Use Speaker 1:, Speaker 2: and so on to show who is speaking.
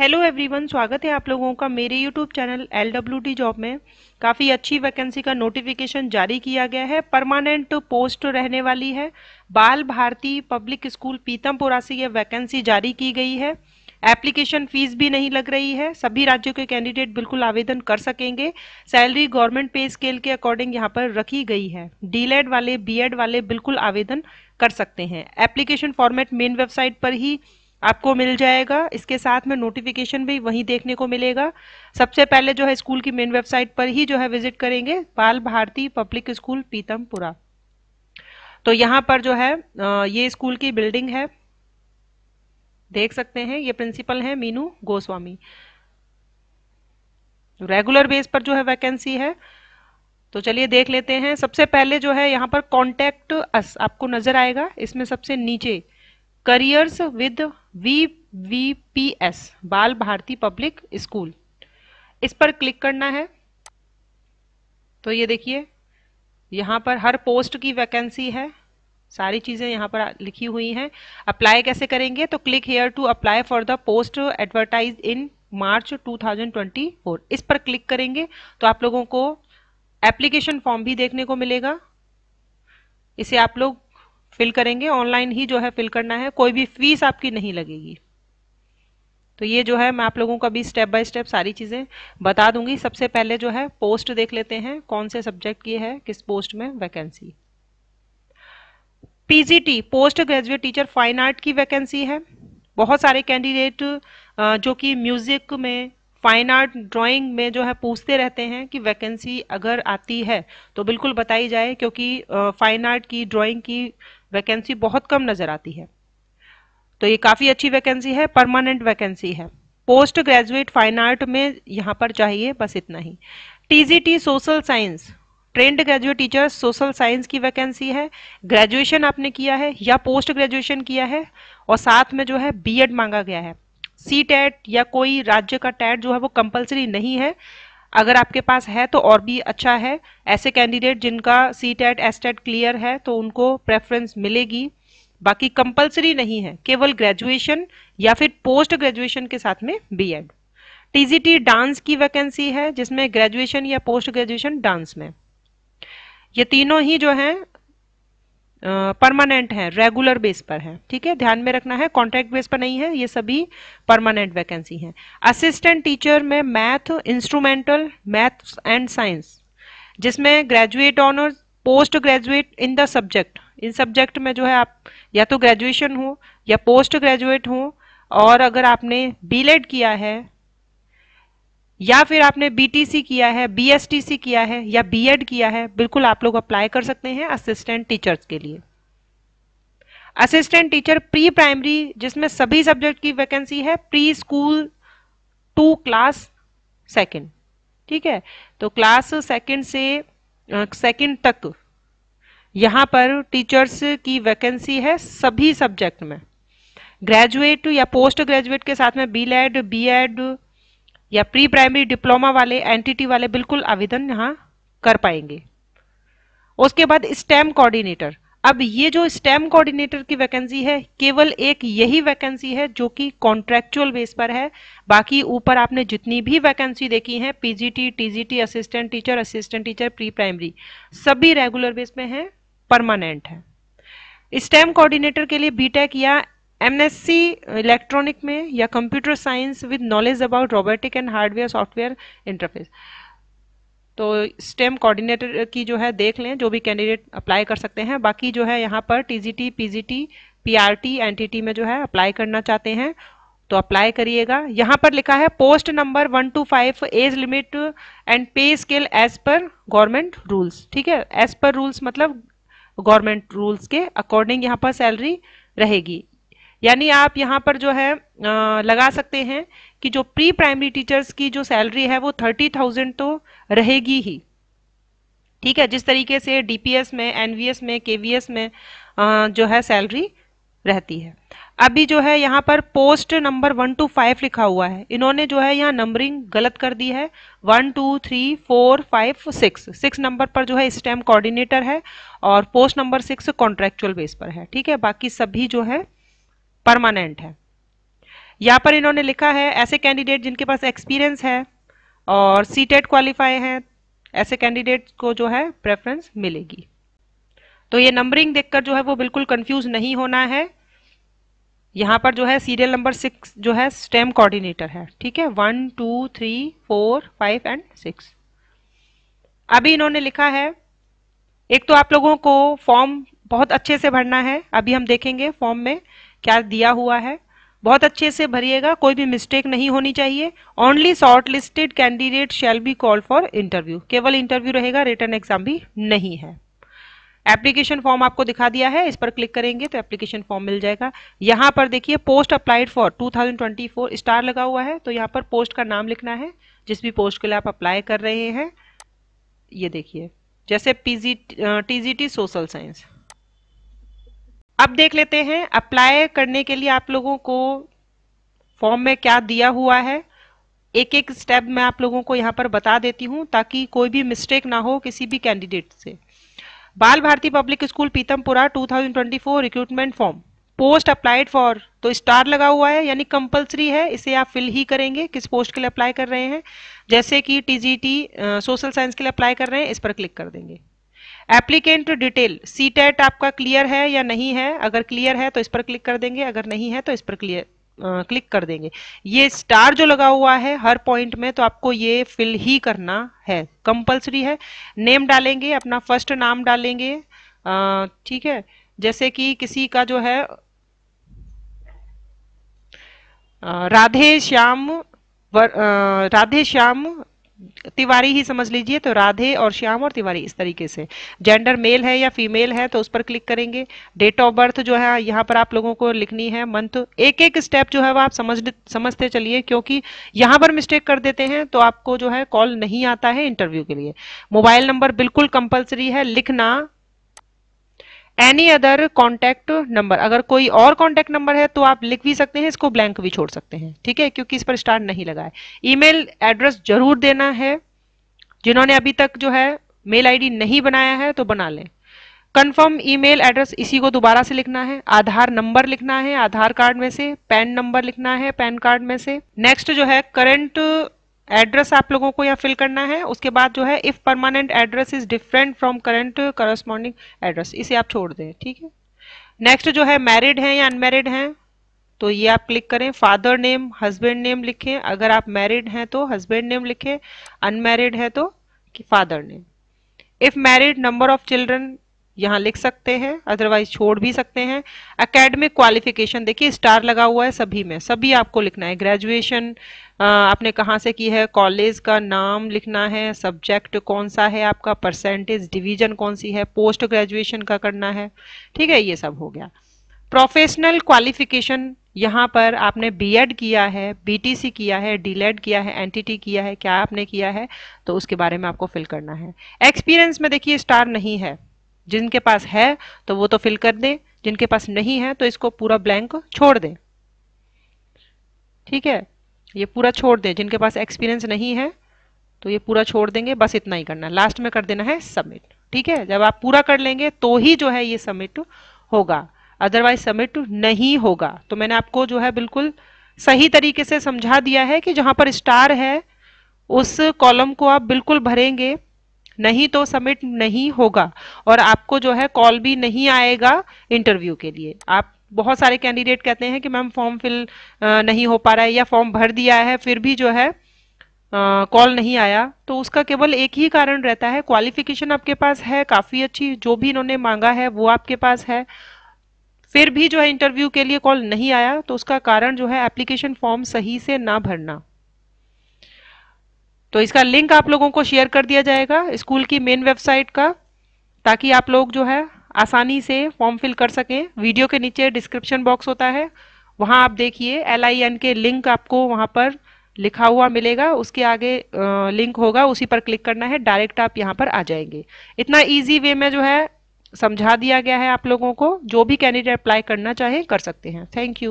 Speaker 1: hello everyone स्वागत है आप लोगों का मेरे YouTube channel L W D job में काफ़ी अच्छी वैकेंसी का नोटिफिकेशन जारी किया गया है परमानेंट पोस्ट रहने वाली है बाल भारती पब्लिक स्कूल पीतमपुरा से यह वैकेंसी जारी की गई है एप्लीकेशन फीस भी नहीं लग रही है सभी राज्यों के कैंडिडेट बिल्कुल आवेदन कर सकेंगे सैलरी गवर्नमेंट पे स्केल के अकॉर्डिंग यहाँ पर रखी गई है डी e वाले बी वाले बिल्कुल आवेदन कर सकते हैं एप्लीकेशन फॉर्मेट मेन वेबसाइट पर ही आपको मिल जाएगा इसके साथ में नोटिफिकेशन भी वहीं देखने को मिलेगा सबसे पहले जो है स्कूल की मेन वेबसाइट पर ही जो है विजिट करेंगे बाल भारती पब्लिक स्कूल पीतमपुरा तो यहाँ पर जो है ये स्कूल की बिल्डिंग है देख सकते हैं ये प्रिंसिपल हैं मीनू गोस्वामी रेगुलर बेस पर जो है वैकेंसी है तो चलिए देख लेते हैं सबसे पहले जो है यहाँ पर कॉन्टैक्ट अस आपको नजर आएगा इसमें सबसे नीचे careers with V V P S Bal Bharati public school इस पर क्लिक करना है तो ये देखिए यहाँ पर हर पोस्ट की वैकेंसी है सारी चीज़ें यहाँ पर लिखी हुई हैं अप्लाई कैसे करेंगे तो click here to apply for the post advertise in March 2024 इस पर क्लिक करेंगे तो आप लोगों को एप्लीकेशन फॉर्म भी देखने को मिलेगा इसे आप लोग फिल करेंगे ऑनलाइन ही जो है फिल करना है कोई भी फीस आपकी नहीं लगेगी तो ये जो है मैं आप लोगों को अभी स्टेप बाय स्टेप सारी चीज़ें बता दूंगी सबसे पहले जो है पोस्ट देख लेते हैं कौन से सब्जेक्ट की है किस पोस्ट में vacancy PGT post graduate teacher fine art की वैकेंसी है बहुत सारे कैंडिडेट जो कि म्यूज़िक में फाइन आर्ट ड्राइंग में जो है पूछते रहते हैं कि वैकेंसी अगर आती है तो बिल्कुल बताई जाए क्योंकि फाइन आर्ट की ड्राइंग की वैकेंसी बहुत कम नज़र आती है तो ये काफ़ी अच्छी वैकेंसी है परमानेंट वैकेंसी है पोस्ट ग्रेजुएट फाइन आर्ट में यहाँ पर चाहिए बस इतना ही TGT social science trained graduate teacher social science की वैकेंसी है ग्रेजुएशन आपने किया है या पोस्ट ग्रेजुएशन किया है और साथ में जो है बीएड मांगा गया है सी टैट या कोई राज्य का टैट जो है वो कंपलसरी नहीं है अगर आपके पास है तो और भी अच्छा है ऐसे कैंडिडेट जिनका C TET S TET clear है तो उनको प्रेफरेंस मिलेगी बाकी कंपलसरी नहीं है केवल ग्रेजुएशन या फिर पोस्ट ग्रेजुएशन के साथ में बी एड टीजीटी डांस की वैकेंसी है जिसमें ग्रेजुएशन या पोस्ट ग्रेजुएशन डांस में ये तीनों ही जो हैं परमानेंट है रेगुलर बेस पर है ठीक है ध्यान में रखना है कॉन्ट्रैक्ट बेस पर नहीं है ये सभी परमानेंट वैकेंसी हैं असिस्टेंट टीचर में math instrumental maths and science जिसमें graduate honours post graduate in the subject in subject में जो है आप या तो ग्रेजुएशन हो या पोस्ट ग्रेजुएट हो और अगर आपने बी किया है या फिर आपने बीटीसी किया है बीएसटीसी किया है या बीएड किया है बिल्कुल आप लोग अप्लाई कर सकते हैं असिस्टेंट टीचर्स के लिए असिस्टेंट टीचर प्री प्राइमरी जिसमें सभी सब्जेक्ट की वैकेंसी है pre school to class second ठीक है तो क्लास सेकेंड से सेकंड तक यहाँ पर टीचर्स की वैकेंसी है सभी सब्जेक्ट में ग्रेजुएट या पोस्ट ग्रेजुएट के साथ में बी एड बी एड या प्री प्राइमरी डिप्लोमा वाले एनटीटी वाले बिल्कुल आवेदन यहाँ कर पाएंगे उसके बाद स्टेम कोऑर्डिनेटर अब ये जो स्टेम कोऑर्डिनेटर की वैकेंसी है केवल एक यही वैकेंसी है जो कि कॉन्ट्रेक्चुअल बेस पर है बाकी ऊपर आपने जितनी भी वैकेंसी देखी है PGT TGT assistant teacher assistant teacher pre primary सभी रेगुलर बेस में है परमानेंट है स्टेम कोऑर्डिनेटर के लिए बीटेक या एमएससी इलेक्ट्रॉनिक में या computer science with knowledge about robotic and hardware software interface तो स्टेम कोऑर्डिनेटर की जो है देख लें जो भी कैंडिडेट अप्लाई कर सकते हैं बाकी जो है यहाँ पर टीजीटी पीजीटी पीआरटी एनटीटी में जो है अप्लाई करना चाहते हैं तो अप्लाई करिएगा यहाँ पर लिखा है post number one two five age limit and pay scale age पर गवर्नमेंट रूल्स ठीक है एज पर रूल्स मतलब गवर्नमेंट रूल्स के अकॉर्डिंग यहाँ पर सैलरी रहेगी यानी आप यहाँ पर जो है आ, लगा सकते हैं कि जो प्री प्राइमरी टीचर्स की जो सैलरी है वो थर्टी थाउजेंड तो रहेगी ही ठीक है जिस तरीके से डीपीएस में एनवीएस में केवीएस में आ, जो है सैलरी रहती है अभी जो है यहाँ पर post number one two five लिखा हुआ है इन्होंने जो है यहाँ नंबरिंग गलत कर दी है one two three four five six six number पर जो है टाइम कोऑर्डिनेटर है और post number six contractual base पर है ठीक है बाकी सभी जो है परमानेंट है यहाँ पर इन्होंने लिखा है ऐसे कैंडिडेट जिनके पास एक्सपीरियंस है और सी टेट क्वालिफाई हैं ऐसे कैंडिडेट को जो है प्रेफरेंस मिलेगी तो ये नंबरिंग देखकर जो है वो बिल्कुल कंफ्यूज नहीं होना है यहाँ पर जो है सीरियल नंबर सिक्स जो है स्टेम कोऑर्डिनेटर है ठीक है one two three four five and six अभी इन्होंने लिखा है एक तो आप लोगों को फॉर्म बहुत अच्छे से भरना है अभी हम देखेंगे फॉर्म में क्या दिया हुआ है बहुत अच्छे से भरिएगा कोई भी मिस्टेक नहीं होनी चाहिए only short listed candidate shall be call for interview केवल इंटरव्यू रहेगा रिटर्न एग्जाम भी नहीं है एप्लीकेशन फॉर्म आपको दिखा दिया है इस पर क्लिक करेंगे तो एप्लीकेशन फॉर्म मिल जाएगा यहाँ पर देखिए पोस्ट अप्लाइड फॉर 2024 स्टार लगा हुआ है तो यहाँ पर पोस्ट का नाम लिखना है जिस भी पोस्ट के लिए आप अप्लाई कर रहे हैं ये देखिए जैसे पीजी टीजीटी सोशल साइंस अब देख लेते हैं अप्लाई करने के लिए आप लोगों को फॉर्म में क्या दिया हुआ है एक एक स्टेप मैं आप लोगों को यहाँ पर बता देती हूँ ताकि कोई भी मिस्टेक ना हो किसी भी कैंडिडेट से Bal Bharati public school Pitampura 2024 recruitment form post applied for तो स्टार लगा हुआ है यानी कंपलसरी है इसे आप फिल ही करेंगे किस पोस्ट के लिए अप्लाई कर रहे हैं जैसे कि टीजीटी सोशल साइंस के लिए अप्लाई कर रहे हैं इस पर क्लिक कर देंगे एप्लीकेंट डिटेल सी टेट आपका क्लियर है या नहीं है अगर क्लियर है तो इस पर क्लिक कर देंगे अगर नहीं है तो इस पर क्लियर क्लिक कर देंगे ये स्टार जो लगा हुआ है हर पॉइंट में तो आपको ये फिल ही करना है कंपलसरी है नेम डालेंगे अपना फर्स्ट नाम डालेंगे ठीक है जैसे कि किसी का जो है राधे श्याम राधे श्याम तिवारी ही समझ लीजिए तो राधे और श्याम और तिवारी इस तरीके से जेंडर मेल है या फीमेल है तो उस पर क्लिक करेंगे डेट ऑफ बर्थ जो है यहाँ पर आप लोगों को लिखनी है मंथ एक एक स्टेप जो है वो आप समझ समझते चलिए क्योंकि यहाँ पर मिस्टेक कर देते हैं तो आपको जो है कॉल नहीं आता है इंटरव्यू के लिए मोबाइल नंबर बिल्कुल कंपल्सरी है लिखना एनी अदर कॉन्टैक्ट नंबर अगर कोई और कॉन्टैक्ट नंबर है तो आप लिख भी सकते हैं इसको ब्लैंक भी छोड़ सकते हैं ठीक है क्योंकि इस पर स्टार नहीं लगा है ईमेल एड्रेस जरूर देना है जिन्होंने अभी तक जो है मेल आईडी नहीं बनाया है तो बना लें कंफर्म ईमेल एड्रेस इसी को दोबारा से लिखना है आधार नंबर लिखना है आधार कार्ड में से पैन नंबर लिखना है पैन कार्ड में से नेक्स्ट जो है करंट एड्रेस आप लोगों को यहाँ फिल करना है उसके बाद जो है if permanent address is different from current corresponding address इसे आप छोड़ दें ठीक है नेक्स्ट जो है मैरिड है या अनमेरिड है तो ये आप क्लिक करें फादर नेम हस्बैंड नेम लिखें अगर आप मैरिड हैं तो हस्बैंड नेम लिखें अनमैरिड है तो father name if married number of children यहाँ लिख सकते हैं अदरवाइज छोड़ भी सकते हैं एकेडमिक क्वालिफिकेशन देखिए स्टार लगा हुआ है सभी में सभी आपको लिखना है ग्रेजुएशन आपने कहाँ से की है कॉलेज का नाम लिखना है सब्जेक्ट कौन सा है आपका परसेंटेज डिवीजन कौन सी है पोस्ट ग्रेजुएशन का करना है ठीक है ये सब हो गया प्रोफेशनल क्वालिफिकेशन यहाँ पर आपने बी किया है बीटीसी किया है डी किया है एन किया है क्या आपने किया है तो उसके बारे में आपको फिल करना है एक्सपीरियंस में देखिए स्टार नहीं है जिनके पास है तो वो तो फिल कर दें जिनके पास नहीं है तो इसको पूरा ब्लैंक छोड़ दें ठीक है ये पूरा छोड़ दें जिनके पास एक्सपीरियंस नहीं है तो ये पूरा छोड़ देंगे बस इतना ही करना है लास्ट में कर देना है सबमिट ठीक है जब आप पूरा कर लेंगे तो ही जो है ये सबमिट होगा अदरवाइज सबमिट नहीं होगा तो मैंने आपको जो है बिल्कुल सही तरीके से समझा दिया है कि जहाँ पर स्टार है उस कॉलम को आप बिल्कुल भरेंगे नहीं तो सबमिट नहीं होगा और आपको जो है कॉल भी नहीं आएगा इंटरव्यू के लिए आप बहुत सारे कैंडिडेट कहते हैं कि मैम फॉर्म फिल नहीं हो पा रहा है या फॉर्म भर दिया है फिर भी जो है कॉल नहीं आया तो उसका केवल एक ही कारण रहता है क्वालिफिकेशन आपके पास है काफ़ी अच्छी जो भी इन्होंने मांगा है वो आपके पास है फिर भी जो है इंटरव्यू के लिए कॉल नहीं आया तो उसका कारण जो है एप्लीकेशन फॉर्म सही से ना भरना तो इसका लिंक आप लोगों को शेयर कर दिया जाएगा स्कूल की मेन वेबसाइट का ताकि आप लोग जो है आसानी से फॉर्म फिल कर सकें वीडियो के नीचे डिस्क्रिप्शन बॉक्स होता है वहाँ आप देखिए एल के लिंक आपको वहाँ पर लिखा हुआ मिलेगा उसके आगे लिंक होगा उसी पर क्लिक करना है डायरेक्ट आप यहाँ पर आ जाएंगे इतना ईजी वे में जो है समझा दिया गया है आप लोगों को जो भी कैंडिडेट अप्लाई करना चाहे कर सकते हैं थैंक यू